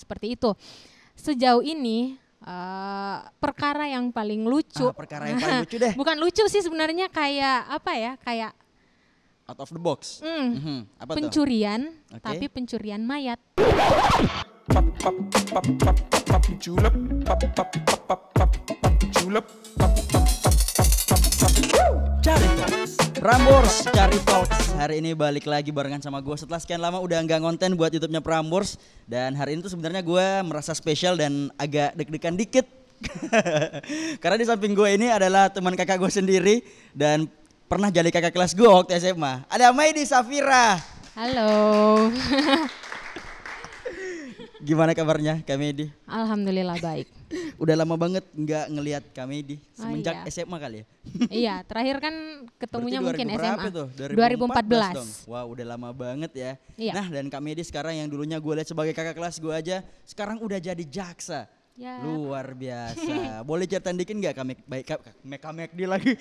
seperti itu. Sejauh ini uh, perkara yang paling lucu. Ah, perkara yang paling lucu deh. Bukan lucu sih sebenarnya kayak apa ya? Kayak out of the box. Mm, mm -hmm. apa pencurian, Okay. tapi pencurian mayat. Pap, pap, pap, pap, pap, pap, pap pap, pap, pap, pap, pap, p Cari Talks. Prambors Cari Talks. Hari ini balik lagi barengan sama gue setelah sekian lama udah nggak ngonten buat YouTube-nya Prambors dan hari ini tuh sebenarnya gue merasa spesial dan agak deg-degan dikit. Karena di samping gue ini adalah teman kakak gue sendiri dan pernah jadi kakak kelas gue waktu SMA. Ada Maidi Safira. Halo. Gimana kabarnya Kak Medi? Alhamdulillah baik. udah lama banget nggak ngelihat kami di oh semenjak oh, iya. SMA kali ya. iya, terakhir kan ketemunya mungkin SMA. Tuh? 2014. 2014 dong. Wah, wow, udah lama banget ya. Iya. Nah, dan kami di sekarang yang dulunya gue lihat sebagai kakak kelas gue aja, sekarang udah jadi jaksa. Ya. Luar biasa. Boleh cerita dikit nggak kami baik kami kami di lagi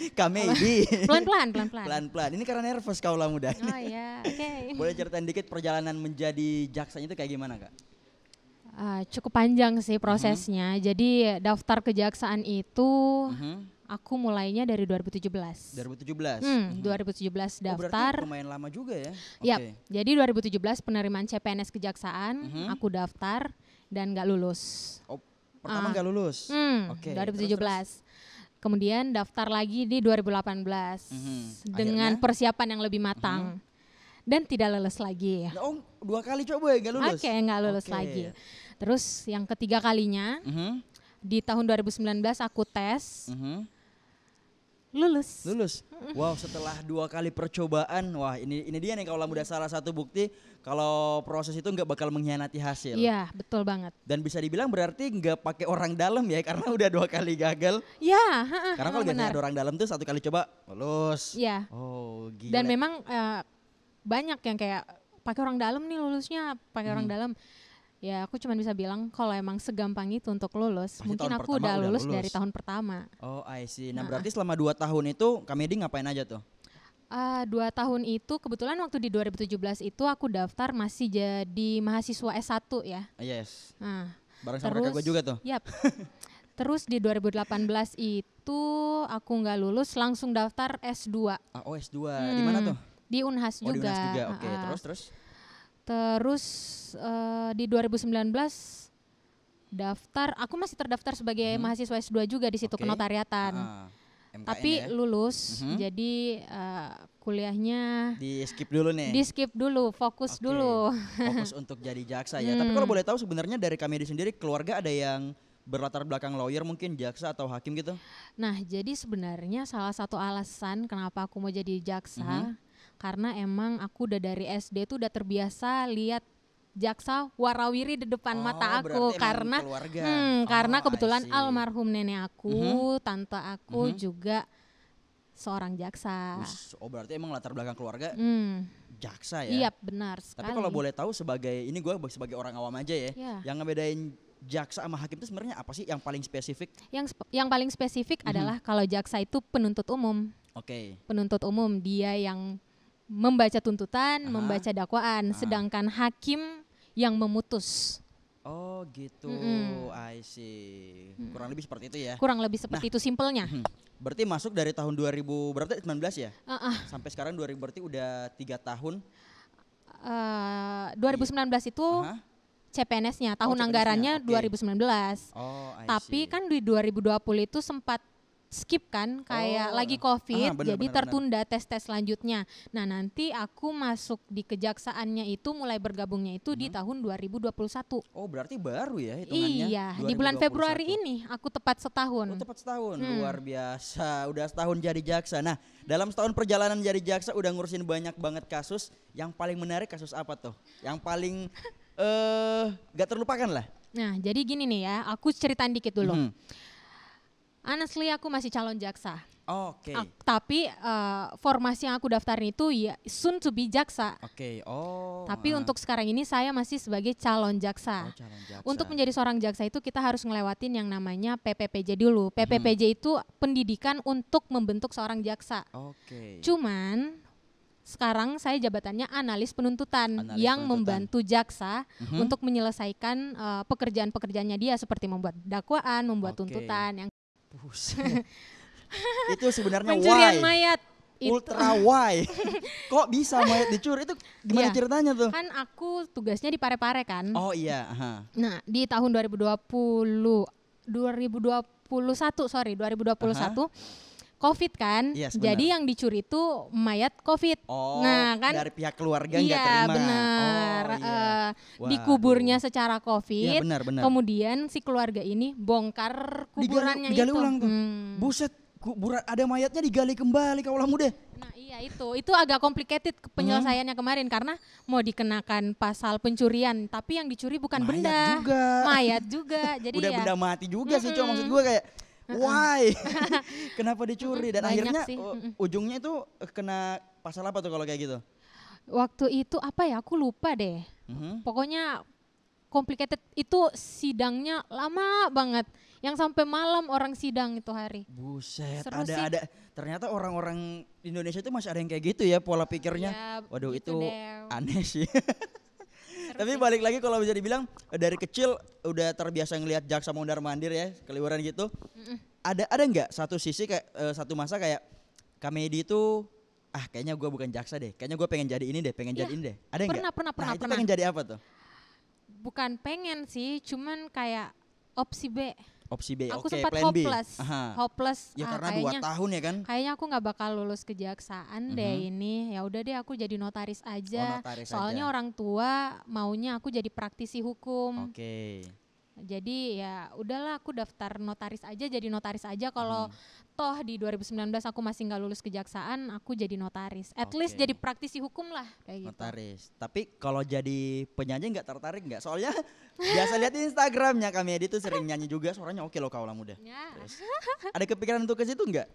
di. Pelan-pelan, pelan-pelan. Pelan-pelan. Ini karena nervous kau lah muda. Oh iya, Okay. Boleh cerita dikit perjalanan menjadi jaksanya itu kayak gimana, Kak? Uh, cukup panjang sih mhm. prosesnya. Mm-hmm. Jadi daftar kejaksaan itu mm-hmm. Aku mulainya dari 2017. 2017. Hmm, mm -hmm. 2017 daftar. Oh, lumayan lama juga ya. Iya. Okay. Yap, jadi 2017 penerimaan CPNS kejaksaan, mm -hmm. aku daftar dan nggak lulus. Oh, pertama ah. nggak uh, lulus. Hmm, Oke. Okay. 2017. Terus, terus. Kemudian daftar lagi di 2018 mm -hmm. dengan Akhirnya? persiapan yang lebih matang. Mm -hmm. Dan tidak lulus lagi. Oh, dua kali coba ya nggak lulus. Oke, okay, nggak lulus okay. lagi. Terus yang ketiga kalinya uh-huh. di tahun 2019 aku tes. Uh-huh. Lulus. Lulus. Wow, setelah dua kali percobaan, wah ini ini dia nih kalau udah iya. salah satu bukti kalau proses itu nggak bakal mengkhianati hasil. Iya, betul banget. Dan bisa dibilang berarti nggak pakai orang dalam ya karena udah dua kali gagal. Iya. Karena kalau nggak ada orang dalam tuh satu kali coba lulus. Iya. Oh, gila. Dan memang uh, banyak yang kayak pakai orang dalam nih lulusnya, pakai hmm. orang mm-hmm. dalam Ya aku cuma bisa bilang kalau emang segampang itu untuk lulus, Pasti mungkin aku udah lulus, lulus dari tahun pertama. Oh I see. Nah, nah berarti selama dua tahun itu Kamedi ngapain aja tuh? Uh, dua tahun itu kebetulan waktu di 2017 itu aku daftar masih jadi mahasiswa S1 ya. Yes. Nah, Bareng sama terus, gue juga tuh. Yap. terus di 2018 itu aku nggak lulus langsung daftar S2. Ah, oh S2. Hmm, di mana tuh? Di Unhas oh, juga. Di juga. Oke, okay, uh, terus terus. Terus uh, di 2019 daftar, aku masih terdaftar sebagai hmm. mahasiswa S2 juga di situ okay. kenotariatan. Ah, Tapi ya. lulus, mm-hmm. jadi uh, kuliahnya di skip dulu nih. Di skip dulu, fokus okay. dulu. Fokus untuk jadi jaksa ya. Hmm. Tapi kalau boleh tahu sebenarnya dari kami di sendiri keluarga ada yang berlatar belakang lawyer mungkin jaksa atau hakim gitu? Nah, jadi sebenarnya salah satu alasan kenapa aku mau jadi jaksa mm-hmm karena emang aku udah dari SD tuh udah terbiasa lihat jaksa warawiri di depan oh, mata aku karena hmm, oh, karena kebetulan almarhum nenek aku, mm-hmm. tante aku mm-hmm. juga seorang jaksa. Oh berarti emang latar belakang keluarga mm. jaksa ya? Iya benar sekali. Tapi kalau boleh tahu sebagai ini gue sebagai orang awam aja ya, yeah. yang ngebedain jaksa sama hakim itu sebenarnya apa sih yang paling spesifik? Yang sp yang paling spesifik mm-hmm. adalah kalau jaksa itu penuntut umum. Oke. Okay. Penuntut umum dia yang membaca tuntutan, Aha. membaca dakwaan, Aha. sedangkan hakim yang memutus. Oh gitu, mm -hmm. I see. Kurang lebih seperti itu ya. Kurang lebih seperti nah, itu simpelnya. Berarti masuk dari tahun 2000 berarti 19 ya? Uh -uh. Sampai sekarang 2000 berarti udah tiga tahun. Uh, 2019 iya. itu uh -huh. CPNS-nya tahun oh, CPNS anggarannya okay. 2019. Oh, I see. Tapi kan di 2020 itu sempat skip kan kayak oh. lagi covid ah, bener, jadi bener, tertunda tes-tes selanjutnya. Nah, nanti aku masuk di kejaksaannya itu mulai bergabungnya itu hmm. di tahun 2021. Oh, berarti baru ya hitungannya. Iya, 2021. di bulan Februari ini aku tepat setahun. Oh, tepat setahun. Hmm. Luar biasa. Udah setahun jadi jaksa. Nah, dalam setahun perjalanan jadi jaksa udah ngurusin banyak banget kasus. Yang paling menarik kasus apa tuh? Yang paling eh uh, gak terlupakan lah. Nah, jadi gini nih ya, aku ceritain dikit dulu. Hmm honestly aku masih calon jaksa. Oke. Okay. tapi uh, formasi yang aku daftarin itu ya soon to be jaksa. Oke. Okay. Oh. Tapi uh. untuk sekarang ini saya masih sebagai calon jaksa. Oh, calon jaksa. Untuk menjadi seorang jaksa itu kita harus ngelewatin yang namanya PPPJ dulu. Mhm. PPPJ hmm. itu pendidikan untuk membentuk seorang jaksa. Oke. Okay. Cuman sekarang saya jabatannya analis penuntutan analis yang penuntutan. membantu jaksa uh mhm. -huh. untuk menyelesaikan uh, pekerjaan-pekerjaannya dia seperti membuat dakwaan, membuat okay. tuntutan yang Bus, itu sebenarnya Pencurian why? mayat. Ultra itu. why? Kok bisa mayat dicuri? Itu gimana ya. ceritanya tuh? Kan aku tugasnya di Pare-Pare kan. Oh iya. Aha. Nah di tahun 2020, 2021 sorry 2021. Aha COVID kan. Yes, Jadi yang dicuri itu mayat COVID. Oh, nah, kan dari pihak keluarga iya, oh, iya. Eh, iya, benar Bener. Oh, iya. Uh, dikuburnya secara COVID. Ya, bener, bener. Kemudian si keluarga ini bongkar kuburannya digali, digali itu. ulang tuh. Hmm. Buset, kuburan ada mayatnya digali kembali ulang muda. Nah, iya itu. Itu agak complicated penyelesaiannya hmm. kemarin karena mau dikenakan pasal pencurian, tapi yang dicuri bukan mayat benda. Juga. Mayat juga. Jadi Udah ya. benda mati juga hmm. sih, cuma maksud gue kayak Why? Kenapa dicuri? Dan Banyak akhirnya sih. Oh, ujungnya itu eh, kena pasal apa tuh kalau kayak gitu? Waktu itu apa ya? Aku lupa deh. Mm-hmm. Pokoknya complicated itu sidangnya lama banget. Yang sampai malam orang sidang itu hari. Buset, Seru ada sih. ada ternyata orang-orang Indonesia itu masih ada yang kayak gitu ya pola pikirnya. Ya, Waduh gitu itu deh. aneh sih. Tapi balik lagi kalau bisa dibilang dari kecil udah terbiasa ngelihat jaksa mondar mandir ya keliuran gitu. Ada ada nggak satu sisi kayak eh, satu masa kayak komedi itu ah kayaknya gue bukan jaksa deh kayaknya gue pengen jadi ini deh pengen ya, jadi ini deh ada nggak pernah gak? pernah nah, pernah itu pernah pengen jadi apa tuh bukan pengen sih cuman kayak opsi B opsi B aku okay, sempat plan hopeless B. Aha. hopeless ya ah, karena kayaknya, dua tahun ya kan kayaknya aku nggak bakal lulus kejaksaan mm -hmm. deh mhm. ini ya udah deh aku jadi notaris aja oh, notaris soalnya aja. orang tua maunya aku jadi praktisi hukum oke okay. Jadi ya udahlah aku daftar notaris aja jadi notaris aja kalau hmm. toh di 2019 aku masih nggak lulus kejaksaan, aku jadi notaris. At okay. least jadi praktisi hukum lah kayak gitu. Notaris. Gitu. Tapi kalau jadi penyanyi nggak tertarik nggak? Soalnya biasa lihat Instagramnya kami edit tuh sering nyanyi juga, suaranya oke okay loh kaulah muda. Ya. ada kepikiran untuk ke situ nggak?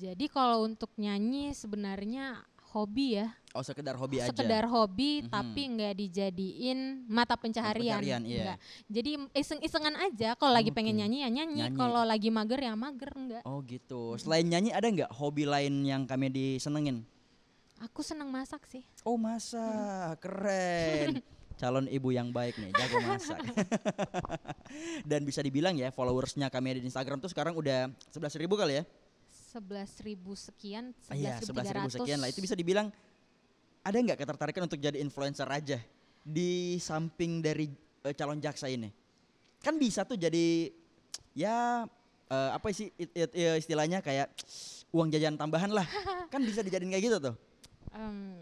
Jadi kalau untuk nyanyi sebenarnya hobi ya. Oh sekedar hobi sekedar aja. Sekedar hobi mm-hmm. tapi nggak dijadiin mata pencaharian. pencaharian iya. Jadi iseng-isengan aja kalau lagi okay. pengen nyanyi ya nyanyi, nyanyi. kalau lagi mager ya mager enggak. Oh gitu. Selain nyanyi ada nggak hobi lain yang kami disenengin? Aku seneng masak sih. Oh masak, hmm. keren. Calon ibu yang baik nih, jago masak. Dan bisa dibilang ya followersnya kami di Instagram tuh sekarang udah 11 ribu kali ya? sebelas ribu sekian, ah, iya, sebelas Iya, ribu sekian lah. Itu bisa dibilang ada nggak ketertarikan untuk jadi influencer aja di samping dari uh, calon jaksa ini? Kan bisa tuh jadi ya uh, apa sih ya, istilahnya kayak uang jajan tambahan lah. kan bisa dijadiin kayak gitu tuh. Um,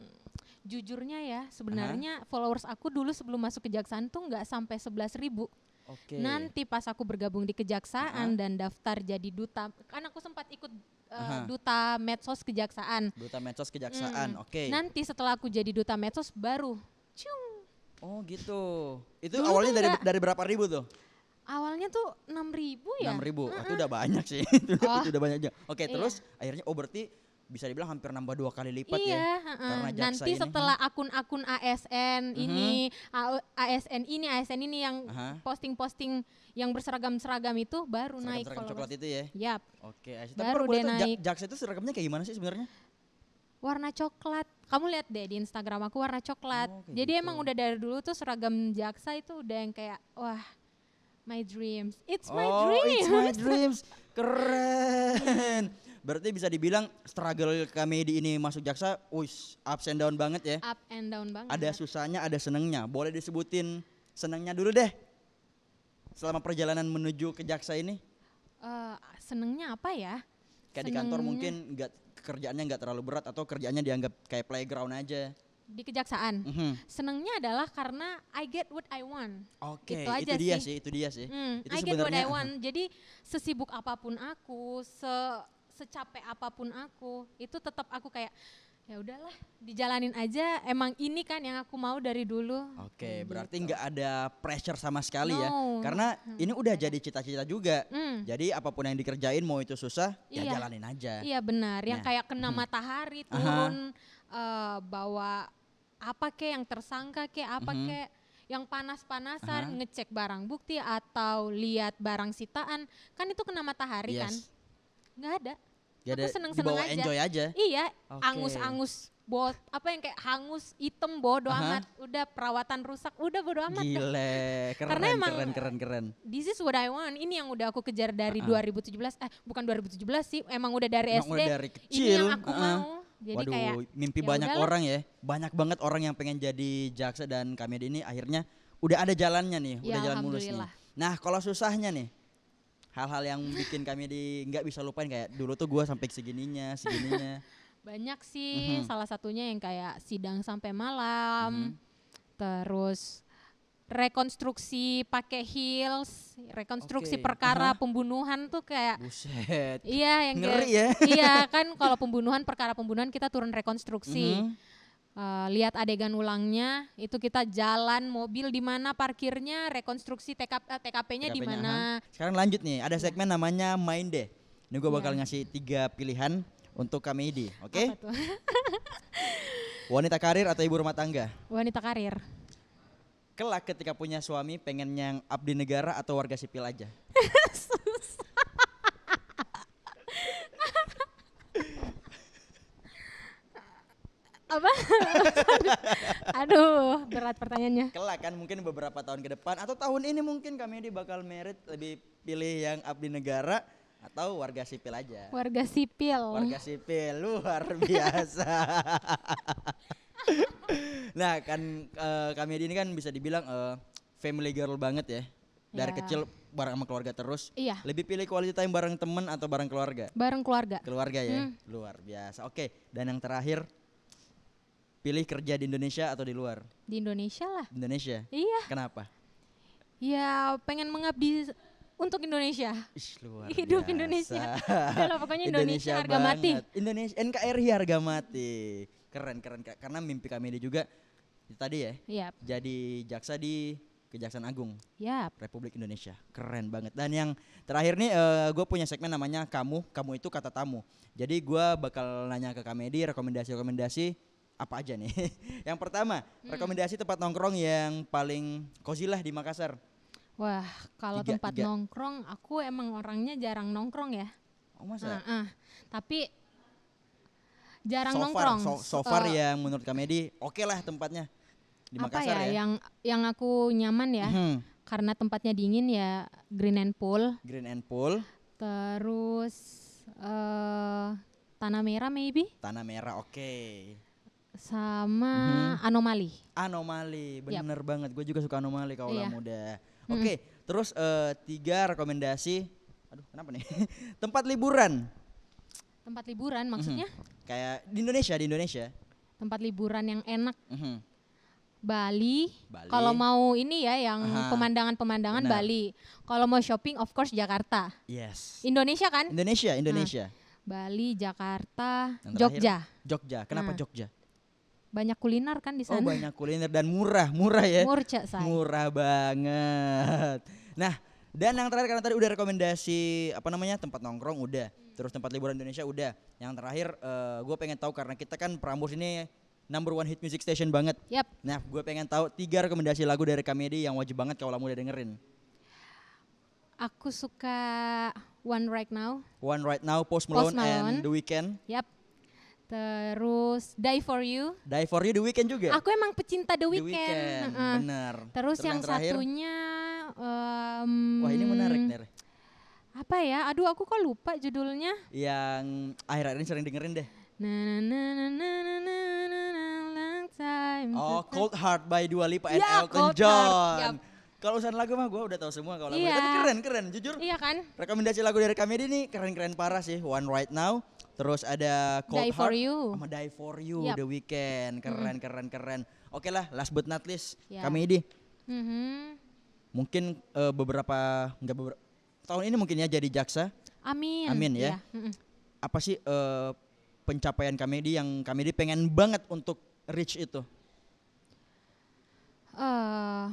jujurnya ya sebenarnya uh -huh. followers aku dulu sebelum masuk kejaksaan tuh nggak sampai sebelas ribu. Okay. Nanti pas aku bergabung di kejaksaan uh -huh. dan daftar jadi duta, kan aku sempat ikut uh, duta medsos kejaksaan. Duta medsos kejaksaan, hmm. oke. Okay. Nanti setelah aku jadi duta medsos baru, cium. Oh gitu. Itu Dulu awalnya dari dari berapa ribu tuh? Awalnya tuh enam ribu ya. Enam ribu, mm itu udah banyak sih. itu oh. udah banyak aja. Oke, iya. terus akhirnya oh berarti bisa dibilang hampir nambah dua kali lipat ya. Iya, karena nanti setelah akun-akun hmm. ASN ini, mm-hmm. ASN ini, ASN ini yang posting-posting yang berseragam-seragam itu baru seragam naik. Seragam coklat itu ya? Yap. Oke, okay, Tapi baru dia naik. Jaksa itu seragamnya kayak gimana sih sebenarnya? Warna coklat. Kamu lihat deh di Instagram aku warna coklat. Oh, Jadi gitu. emang udah dari dulu tuh seragam jaksa itu udah yang kayak wah my dreams. It's oh, my dreams. It's my dreams. Keren. Berarti bisa dibilang struggle kami di ini masuk jaksa, Us up and down banget ya. Up and down banget. Ada susahnya, ada senengnya. Boleh disebutin senengnya dulu deh selama perjalanan menuju ke jaksa ini? Uh, senengnya apa ya? Kayak senengnya... di kantor mungkin nggak kerjaannya nggak terlalu berat atau kerjaannya dianggap kayak playground aja di kejaksaan. Mm -hmm. Senangnya adalah karena I get what I want. Oke, okay, itu, itu dia sih. sih, itu dia sih. Mm, itu I get what I want. Jadi sesibuk apapun aku, se secapek apapun aku, itu tetap aku kayak ya udahlah dijalanin aja emang ini kan yang aku mau dari dulu oke okay, hmm, berarti gitu. nggak ada pressure sama sekali ya. no. ya karena hmm. ini udah jadi cita-cita juga hmm. jadi apapun yang dikerjain mau itu susah ya iya. ya jalanin aja iya benar yang nah. kayak kena hmm. matahari turun uh-huh. uh, bawa apa kek yang tersangka kek apa hmm. kek yang panas-panasan uh-huh. ngecek barang bukti atau lihat barang sitaan kan itu kena matahari yes. kan nggak ada ya aku seneng-seneng aja. enjoy aja. Iya, angus-angus bot apa yang kayak hangus item bodo Aha. amat udah perawatan rusak udah bodo amat gile keren karena emang keren keren keren this is what I want ini yang udah aku kejar dari uh-huh. 2017 eh bukan 2017 sih emang udah dari emang SD udah dari kecil. ini yang aku uh mau jadi Waduh, kayak mimpi ya banyak udahlah. orang ya banyak banget orang yang pengen jadi jaksa dan kami ini akhirnya udah ada jalannya nih ya, udah jalan mulus nih nah kalau susahnya nih hal-hal yang bikin kami di nggak bisa lupain kayak dulu tuh gue sampai segininya segininya banyak sih mm -hmm. salah satunya yang kayak sidang sampai malam mm -hmm. terus rekonstruksi pakai heels, rekonstruksi okay. perkara uh-huh. pembunuhan tuh kayak Buset. Iya yang ngeri ya. Iya kan kalau pembunuhan perkara pembunuhan kita turun rekonstruksi. Mm -hmm uh, lihat adegan ulangnya itu kita jalan mobil di mana parkirnya rekonstruksi TK, uh, eh, TKP-nya di mana sekarang lanjut nih ada segmen ya. namanya main deh ini gue iya. bakal ya. ngasih tiga pilihan untuk kami ini oke wanita karir atau ibu rumah tangga wanita karir kelak ketika punya suami pengen yang abdi negara atau warga sipil aja apa? Aduh, berat pertanyaannya. Kelak kan mungkin beberapa tahun ke depan atau tahun ini mungkin kami di bakal merit lebih pilih yang abdi negara atau warga sipil aja. Warga sipil. Warga sipil luar biasa. nah, kan uh, kami ini kan bisa dibilang uh, family girl banget ya. Dari yeah. kecil bareng sama keluarga terus. Iya. Lebih pilih quality time bareng temen atau bareng keluarga? Bareng keluarga. Keluarga ya. Hmm. Luar biasa. Oke, dan yang terakhir pilih kerja di Indonesia atau di luar? Di Indonesia lah. Indonesia. Iya. Kenapa? Ya pengen mengabdi untuk Indonesia. Ish, luar Hidup biasa. Indonesia. Udah pokoknya Indonesia, Indonesia harga banget. mati. Indonesia NKRI harga mati. Keren keren karena mimpi kami ini juga tadi ya. Yep. Jadi jaksa di Kejaksaan Agung. yep. Republik Indonesia. Keren banget. Dan yang terakhir nih uh, eh, gue punya segmen namanya kamu, kamu itu kata tamu. Jadi gue bakal nanya ke Kamedi rekomendasi-rekomendasi apa aja nih? yang pertama, hmm. rekomendasi tempat nongkrong yang paling cozy lah di Makassar. Wah, kalau tiga, tempat tiga. nongkrong, aku emang orangnya jarang nongkrong ya. Oh masa? Uh, uh. Tapi jarang so far, nongkrong. So, so far uh, yang menurut Kamedi, oke okay lah tempatnya di apa Makassar ya, ya. Yang yang aku nyaman ya, hmm. karena tempatnya dingin ya Green and Pool. Green and Pool. Terus uh, Tanah Merah maybe? Tanah Merah, oke. Okay sama hmm. anomali. Anomali, bener yep. banget. Gue juga suka anomali kalau iya. muda. Mhm. Oke, okay, -hmm. terus uh, tiga rekomendasi. Aduh, kenapa nih? Tempat liburan. Tempat liburan maksudnya? -hmm. Kayak di Indonesia, di Indonesia. Tempat liburan yang enak. -hmm. Bali. Bali. Kalau mau ini ya yang pemandangan-pemandangan Bali. Kalau mau shopping of course Jakarta. Yes. Indonesia kan? Indonesia, nah, Indonesia. Nah, Bali, Jakarta, Jogja. Jogja. Kenapa nah. Jogja? banyak kuliner kan di oh, sana. Oh, banyak kuliner dan murah, murah ya. Murca saya. Murah banget. Nah, dan yang terakhir karena tadi udah rekomendasi apa namanya tempat nongkrong udah, terus tempat liburan Indonesia udah. Yang terakhir uh, eh, gue pengen tahu karena kita kan Prambors ini number one hit music station banget. Yap. Nah, gue pengen tahu tiga rekomendasi lagu dari Kamedi yang wajib banget kalau kamu udah dengerin. Aku suka One Right Now. One Right Now, Post Malone, Post Malone. and The Weekend Yap. Terus Die For You. Die For You The Weekend juga. Aku emang pecinta The Weekend. The Weekend, uh. Bener. Terus, Terus yang, yang satunya um, Wah, ini menarik nih. Apa ya? Aduh, aku kok lupa judulnya. Yang akhir-akhir ini sering dengerin deh. Na na na na na na na na long time. Oh, Cold Heart by Dua Lipa and yeah, Elton Cold John. Heart, yep. Kalau urusan lagu mah gue udah tahu semua kalau lagu. Tapi iya. keren keren jujur. Iya kan? Rekomendasi lagu dari kami ini keren keren parah sih. One Right Now, Terus ada Cold Die Heart sama Die for You yep. The Weekend. Mm-hmm. Keren mm. keren keren. Oke lah, last but not least yeah. kami ini. Mm -hmm. Mungkin uh, beberapa enggak beberapa tahun ini mungkin ya jadi jaksa. Amin. Amin ya. Yeah. Apa sih uh, pencapaian kami ini yang kami ini pengen banget untuk reach itu? Uh,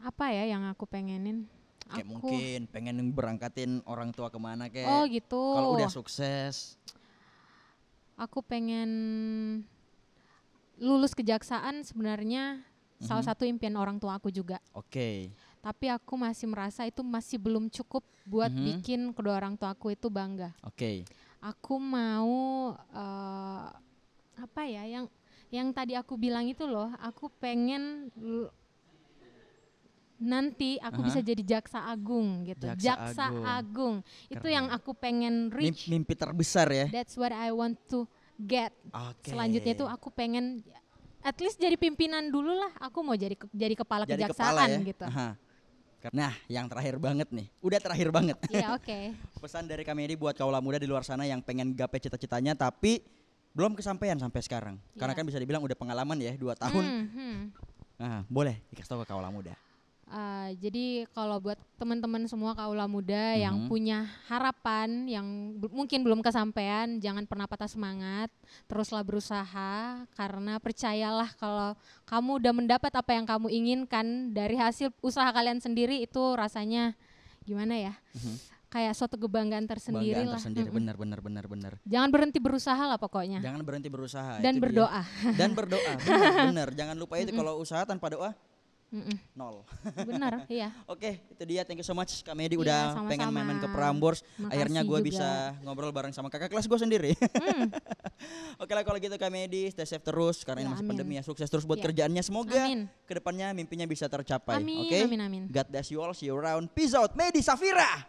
apa ya yang aku pengenin? Kayak aku. mungkin pengen berangkatin orang tua kemana kayak. Oh gitu. Kalau udah sukses aku pengen lulus kejaksaan sebenarnya mm-hmm. salah mhm. satu impian orang tua aku juga. Oke. Okay. Tapi aku masih merasa itu masih belum cukup buat mm-hmm. bikin kedua orang tua aku itu bangga. Oke. Okay. Aku mau uh, apa ya yang yang tadi aku bilang itu loh, aku pengen nanti aku uh -huh. bisa jadi jaksa agung gitu. Jaksa, jaksa agung. agung. Itu yang aku pengen reach. Mimpi terbesar ya. That's what I want to get. Okay. Selanjutnya itu aku pengen at least jadi pimpinan dulu lah. Aku mau jadi jadi kepala jadi kejaksaan kepala ya. gitu. -huh. Nah, yang terakhir banget nih. Udah terakhir banget. Iya, oke. Okay. Pesan dari kami ini buat kaula muda di luar sana yang pengen gapai cita-citanya tapi belum kesampaian sampai sekarang. Yeah. Karena iya. kan bisa dibilang udah pengalaman ya, dua tahun. Mm -hmm. Nah, boleh dikasih tahu ke kaula muda. Eh, jadi kalau buat teman-teman semua kaula muda mm -hmm. yang mhm. punya harapan yang mungkin belum kesampaian, jangan pernah patah semangat, teruslah berusaha karena percayalah kalau kamu udah mendapat apa yang kamu inginkan dari hasil usaha kalian sendiri itu rasanya gimana ya? Mm -hmm. Kayak suatu kebanggaan tersendiri lah. tersendiri, mm -hmm. benar, benar, benar, benar. Jangan berhenti berusaha lah pokoknya. Jangan berhenti berusaha. Dan berdoa. Dia. Dan berdoa, benar, benar. Jangan lupa itu ya mm -hmm. kalau usaha tanpa doa Mm-mm. nol. Benar, iya. Oke, okay, itu dia. Thank you so much Kak Medi iya, udah sama-sama. pengen main-main ke Prambors. Makasih Akhirnya gue bisa ngobrol bareng sama kakak kelas gue sendiri. Mm. Oke lah kalau gitu Kak Medi, stay safe terus karena ya, ini masih amin. pandemi ya. Sukses terus buat ya. kerjaannya. Semoga amin. kedepannya mimpinya bisa tercapai. Oke? Okay? Amin, amin, amin. God bless you all. See you around. Peace out. Medi Safira.